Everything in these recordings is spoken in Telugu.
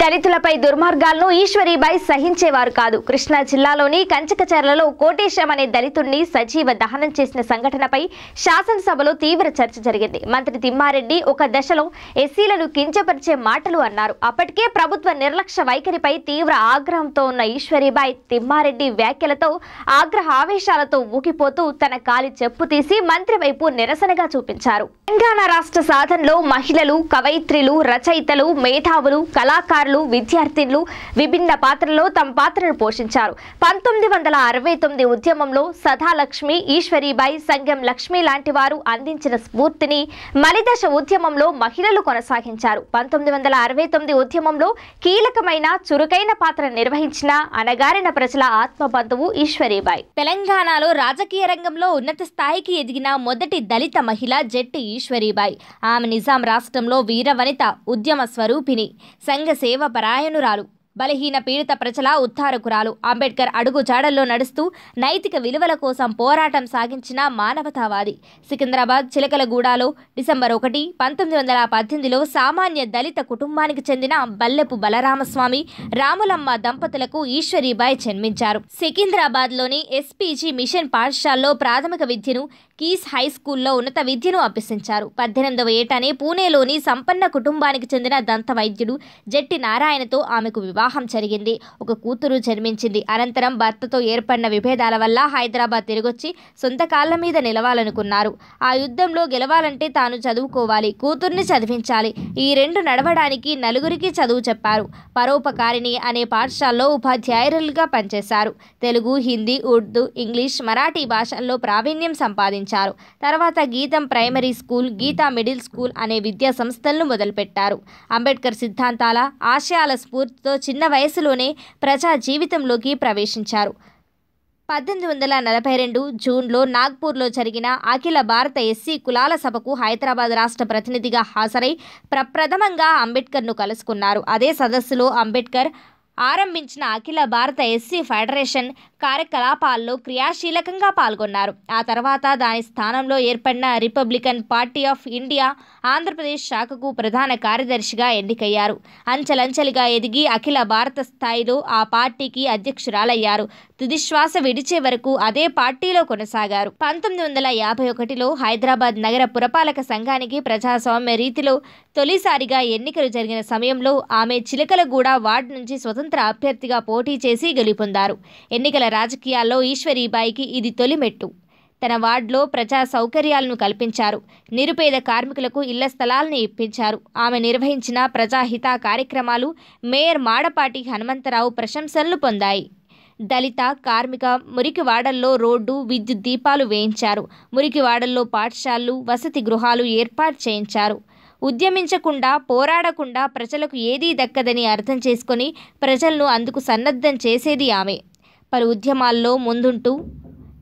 దళితులపై దుర్మార్గాలను ఈశ్వరీబాయి సహించేవారు కాదు కృష్ణా జిల్లాలోని కంచకచర్లలో కోటేశం అనే దళితుడిని సజీవ దహనం చేసిన సంఘటనపై శాసనసభలో తీవ్ర చర్చ జరిగింది మంత్రి తిమ్మారెడ్డి ఒక దశలో ఎస్సీలను కించపరిచే మాటలు అన్నారు అప్పటికే ప్రభుత్వ నిర్లక్ష్య వైఖరిపై తీవ్ర ఆగ్రహంతో ఉన్న ఈశ్వరీబాయి తిమ్మారెడ్డి వ్యాఖ్యలతో ఆగ్రహ ఆవేశాలతో ఊగిపోతూ తన కాలి చెప్పు తీసి మంత్రి వైపు నిరసనగా చూపించారు తెలంగాణ రాష్ట్ర సాధనలో మహిళలు కవయిత్రులు రచయితలు మేధావులు కళాకారులు కళాకారులు విద్యార్థినులు విభిన్న పాత్రల్లో తమ పాత్రను పోషించారు పంతొమ్మిది వందల అరవై తొమ్మిది ఉద్యమంలో సదాలక్ష్మి ఈశ్వరీబాయి సంఘం లక్ష్మి లాంటి వారు అందించిన స్ఫూర్తిని మలిదశ ఉద్యమంలో మహిళలు కొనసాగించారు పంతొమ్మిది వందల అరవై తొమ్మిది ఉద్యమంలో కీలకమైన చురుకైన పాత్ర నిర్వహించిన అనగారిన ప్రజల బంధువు ఈశ్వరీబాయి తెలంగాణలో రాజకీయ రంగంలో ఉన్నత స్థాయికి ఎదిగిన మొదటి దళిత మహిళ జట్టి ఈశ్వరీబాయి ఆమె నిజాం రాష్ట్రంలో వీరవనిత ఉద్యమ స్వరూపిణి సంఘ సేవ పరాయణురాలు బలహీన పీడిత ప్రజల ఉత్తారకురాలు అంబేద్కర్ అడుగు జాడల్లో నడుస్తూ నైతిక విలువల కోసం పోరాటం సాగించిన మానవతావాది సికింద్రాబాద్ చిలకలగూడలో డిసెంబర్ ఒకటి పంతొమ్మిది వందల పద్దెనిమిదిలో సామాన్య దళిత కుటుంబానికి చెందిన బల్లెపు బలరామస్వామి రాములమ్మ దంపతులకు ఈశ్వరీబాయ్ జన్మించారు సికింద్రాబాద్లోని ఎస్పీజీ మిషన్ పాఠశాలలో ప్రాథమిక విద్యను కీస్ హై స్కూల్లో ఉన్నత విద్యను అభ్యసించారు పద్దెనిమిదవ ఏటనే పూణేలోని సంపన్న కుటుంబానికి చెందిన దంత వైద్యుడు జట్టి నారాయణతో ఆమెకు వివాహం వివాహం జరిగింది ఒక కూతురు జన్మించింది అనంతరం భర్తతో ఏర్పడిన విభేదాల వల్ల హైదరాబాద్ తిరిగొచ్చి సొంత కాళ్ళ మీద నిలవాలనుకున్నారు ఆ యుద్ధంలో గెలవాలంటే తాను చదువుకోవాలి కూతుర్ని చదివించాలి ఈ రెండు నడవడానికి నలుగురికి చదువు చెప్పారు పరోపకారిణి అనే పాఠశాలలో ఉపాధ్యాయురాలుగా పనిచేశారు తెలుగు హిందీ ఉర్దూ ఇంగ్లీష్ మరాఠీ భాషల్లో ప్రావీణ్యం సంపాదించారు తర్వాత Gitam primary school Gita middle school అనే విద్యా సంస్థలను మొదలుపెట్టారు అంబేద్కర్ సిద్ధాంతాల ఆశయాల స్ఫూర్తితో చిన్న చిన్న వయసులోనే ప్రజా జీవితంలోకి ప్రవేశించారు పద్దెనిమిది వందల నలభై రెండు జూన్లో నాగ్పూర్లో జరిగిన అఖిల భారత ఎస్సీ కులాల సభకు హైదరాబాద్ రాష్ట్ర ప్రతినిధిగా హాజరై ప్రప్రథమంగా అంబేద్కర్ను కలుసుకున్నారు అదే సదస్సులో అంబేద్కర్ ఆరంభించిన అఖిల భారత ఎస్సీ ఫెడరేషన్ కార్యకలాపాల్లో క్రియాశీలకంగా పాల్గొన్నారు ఆ తర్వాత దాని స్థానంలో ఏర్పడిన Republican Party of India Andhra Pradesh శాఖకు ప్రధాన కార్యదర్శిగా ఎన్నికయ్యారు అంచెలంచెలుగా ఎదిగి అఖిల భారత స్థాయిలో ఆ పార్టీకి అధ్యక్షురాలయ్యారు తుదిశ్వాస విడిచే వరకు అదే పార్టీలో కొనసాగారు పంతొమ్మిది వందల యాభై ఒకటిలో హైదరాబాద్ నగర పురపాలక సంఘానికి ప్రజాస్వామ్య రీతిలో తొలిసారిగా ఎన్నికలు జరిగిన సమయంలో ఆమె చిలకలగూడ వార్డు నుంచి స్వతంత్ర అభ్యర్థిగా పోటీ చేసి గెలుపొందారు ఎన్నికల రాజకీయాల్లో ఈశ్వరీబాయికి ఇది తొలిమెట్టు తన వార్డులో ప్రజా సౌకర్యాలను కల్పించారు నిరుపేద కార్మికులకు ఇళ్ల స్థలాలను ఇప్పించారు ఆమె నిర్వహించిన ప్రజాహిత కార్యక్రమాలు మేయర్ మాడపాటి హనుమంతరావు ప్రశంసలను పొందాయి దళిత కార్మిక మురికివాడల్లో రోడ్డు విద్యుత్ దీపాలు వేయించారు మురికివాడల్లో పాఠశాలలు వసతి గృహాలు ఏర్పాటు చేయించారు ఉద్యమించకుండా పోరాడకుండా ప్రజలకు ఏదీ దక్కదని అర్థం చేసుకొని ప్రజలను అందుకు సన్నద్ధం చేసేది ఆమె పలు ఉద్యమాల్లో ముందుంటూ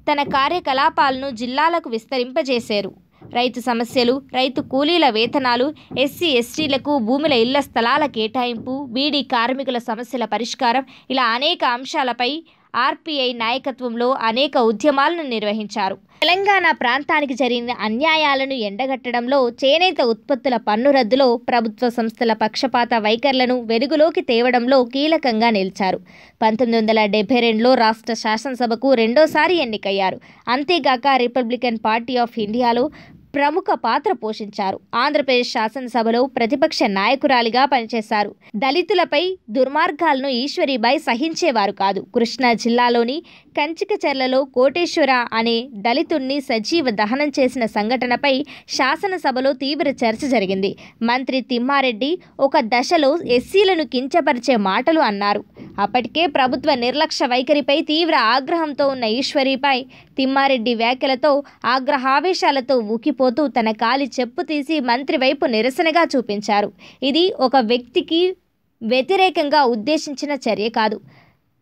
తన కార్యకలాపాలను జిల్లాలకు విస్తరింపజేశారు రైతు సమస్యలు రైతు కూలీల వేతనాలు ఎస్సీ ఎస్టీలకు భూముల ఇళ్ల స్థలాల కేటాయింపు బీడీ కార్మికుల సమస్యల పరిష్కారం ఇలా అనేక అంశాలపై ఆర్పిఐ నాయకత్వంలో అనేక ఉద్యమాలను నిర్వహించారు తెలంగాణ ప్రాంతానికి జరిగిన అన్యాయాలను ఎండగట్టడంలో చేనేత ఉత్పత్తుల పన్ను రద్దులో ప్రభుత్వ సంస్థల పక్షపాత వైఖరులను వెలుగులోకి తేవడంలో కీలకంగా నిలిచారు పంతొమ్మిది వందల డెబ్బై రెండులో రాష్ట్ర శాసనసభకు రెండోసారి ఎన్నికయ్యారు అంతేగాక రిపబ్లికన్ పార్టీ ఆఫ్ ఇండియాలో ప్రముఖ పాత్ర పోషించారు ఆంధ్రప్రదేశ్ శాసనసభలో ప్రతిపక్ష నాయకురాలిగా పనిచేశారు దళితులపై దుర్మార్గాలను ఈశ్వరిబాయి సహించేవారు కాదు కృష్ణా జిల్లాలోని కంచికచెర్లలో కోటేశ్వర అనే దళితుణ్ణి సజీవ దహనం చేసిన సంఘటనపై శాసనసభలో తీవ్ర చర్చ జరిగింది మంత్రి తిమ్మారెడ్డి ఒక దశలో ఎస్సీలను కించపరిచే మాటలు అన్నారు అప్పటికే ప్రభుత్వ నిర్లక్ష్య వైఖరిపై తీవ్ర ఆగ్రహంతో ఉన్న ఈశ్వరిపై తిమ్మారెడ్డి వ్యాఖ్యలతో ఆగ్రహావేశాలతో ఊకిపో ఆగిపోతూ తన కాలి చెప్పు తీసి మంత్రి వైపు నిరసనగా చూపించారు ఇది ఒక వ్యక్తికి వ్యతిరేకంగా ఉద్దేశించిన చర్య కాదు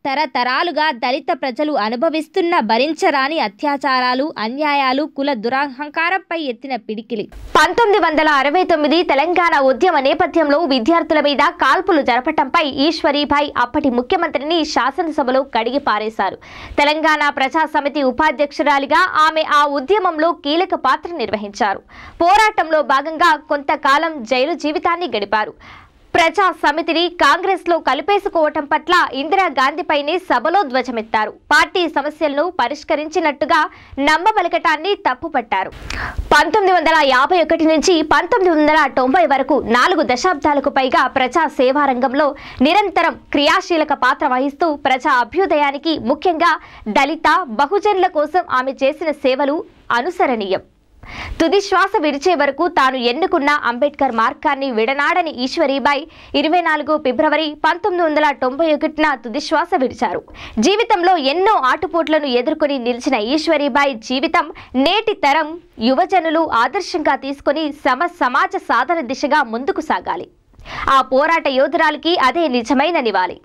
తరతరాలుగా దళిత ప్రజలు అనుభవిస్తున్న భరించరాని అత్యాచారాలు అన్యాయాలు కుల దురహంకారంపై ఎత్తిన పిడికిలి పంతొమ్మిది వందల అరవై తొమ్మిది తెలంగాణ ఉద్యమ నేపథ్యంలో విద్యార్థుల మీద కాల్పులు జరపటంపై ఈశ్వరీభాయ్ అప్పటి ముఖ్యమంత్రిని శాసనసభలో కడిగి పారేశారు తెలంగాణ ప్రజా సమితి ఉపాధ్యక్షురాలిగా ఆమె ఆ ఉద్యమంలో కీలక పాత్ర నిర్వహించారు పోరాటంలో భాగంగా కొంతకాలం జైలు జీవితాన్ని గడిపారు ప్రజా సమితిని కాంగ్రెస్ లో కలిపేసుకోవటం పట్ల ఇందిరాగాంధీపైనే సభలో ధ్వజమెత్తారు పార్టీ సమస్యలను పరిష్కరించినట్టుగా నమ్మబలకటాన్ని తప్పుపట్టారు పంతొమ్మిది వందల యాభై ఒకటి నుంచి పంతొమ్మిది వందల తొంభై వరకు నాలుగు దశాబ్దాలకు పైగా ప్రజా సేవా రంగంలో నిరంతరం క్రియాశీలక పాత్ర వహిస్తూ ప్రజా అభ్యుదయానికి ముఖ్యంగా దళిత బహుజనుల కోసం ఆమె చేసిన సేవలు అనుసరణీయం తుది శ్వాస విడిచే వరకు తాను ఎన్నుకున్న అంబేద్కర్ మార్గాన్ని విడనాడని ఈశ్వరీబాయి ఇరవై నాలుగు ఫిబ్రవరి పంతొమ్మిది వందల తొంభై ఒకటిన తుది శ్వాస విడిచారు జీవితంలో ఎన్నో ఆటుపోట్లను ఎదుర్కొని నిలిచిన ఈశ్వరీబాయి జీవితం నేటి తరం యువజనులు ఆదర్శంగా తీసుకుని సమ సమాజ సాధన దిశగా ముందుకు సాగాలి ఆ పోరాట యోధురాలకి అదే నిజమైన నివాళి